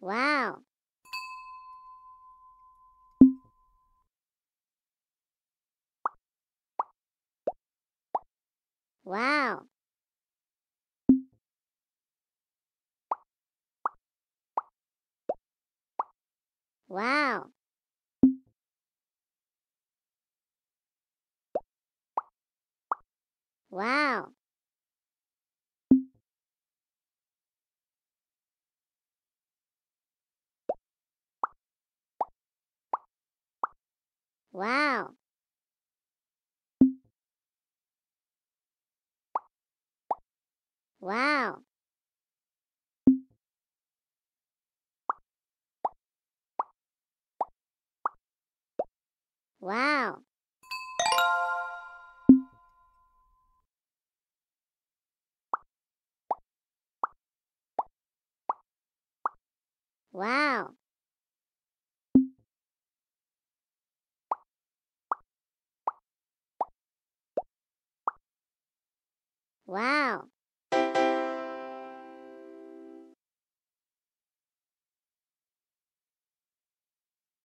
Wow. Wow. Wow. Wow. Wow. Wow. Wow. Wow. Wow